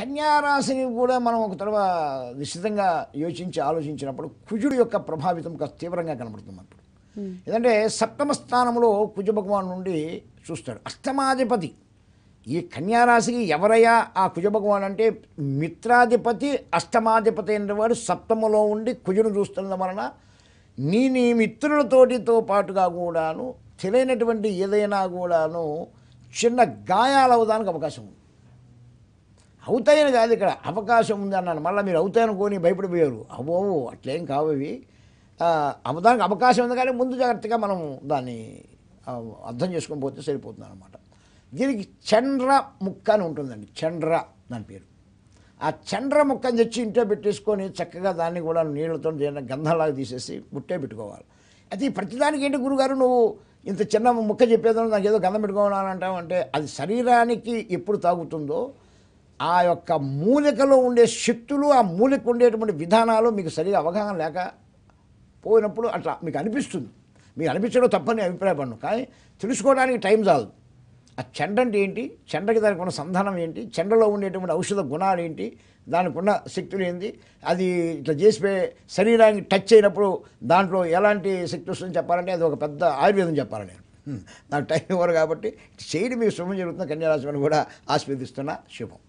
కన్యారాశిని కూడా మనం ఒక తర్వాత నిశ్చితంగా యోచించి ఆలోచించినప్పుడు కుజుడు యొక్క ప్రభావితం కాస్త తీవ్రంగా కనబడుతుంది అప్పుడు ఎందుకంటే సప్తమ స్థానంలో కుజ భగవాన్ నుండి చూస్తాడు అష్టమాధిపతి ఈ కన్యారాశికి ఎవరయ్యా ఆ కుజ భగవాన్ అంటే మిత్రాధిపతి అష్టమాధిపతి వాడు సప్తమలో ఉండి కుజును చూస్తున్న వలన నీ నీ మిత్రులతోటితో పాటుగా కూడాను తెలియనటువంటి ఏదైనా కూడాను చిన్న గాయాలవదానికి అవకాశం ఉంది అవుతాయని కాదు ఇక్కడ అవకాశం ఉందన్నాను మళ్ళీ మీరు కొని భయపడిపోయారు అవ్వవు అట్లేం కావు ఇవి అవ్వడానికి అవకాశం ఉంది కానీ ముందు జాగ్రత్తగా మనం దాన్ని అర్థం చేసుకొని పోతే సరిపోతుంది అనమాట దీనికి చండ్ర ముక్క అని ఉంటుందండి చండ్ర దాని పేరు ఆ చండ్ర ముక్కని తెచ్చి ఇంట్లో పెట్టేసుకొని చక్కగా దాన్ని కూడా నీళ్ళతో గంధంలాగా తీసేసి ముట్టే పెట్టుకోవాలి అయితే ప్రతిదానికి ఏంటి గురుగారు నువ్వు ఇంత చిన్న ముక్క చెప్పేదో నాకు ఏదో గంధం పెట్టుకోవాలని అంటావు అంటే అది శరీరానికి ఎప్పుడు తాగుతుందో ఆ యొక్క మూలికలో ఉండే శక్తులు ఆ మూలిక ఉండేటువంటి విధానాలు మీకు సరిగా అవగాహన లేక పోయినప్పుడు అట్లా మీకు అనిపిస్తుంది మీకు అనిపించడం తప్పని అభిప్రాయపడను కానీ తెలుసుకోవడానికి టైం చాలదు ఆ చెండ అంటే ఏంటి చెండకి దానికి ఉన్న సంధానం ఏంటి చెండలో ఉండేటువంటి ఔషధ గుణాలు ఏంటి దానికి ఉన్న శక్తులు ఏంటి అది ఇట్లా చేసిపోయి శరీరానికి టచ్ అయినప్పుడు దాంట్లో ఎలాంటి శక్తి వస్తుందని చెప్పాలంటే అది ఒక పెద్ద ఆయుర్వేదం చెప్పాలి నేను నాకు టైం ఇవ్వరు కాబట్టి చేయడం మీకు శుభం జరుగుతున్న కన్యారాశి కూడా ఆస్వాదిస్తున్న శుభం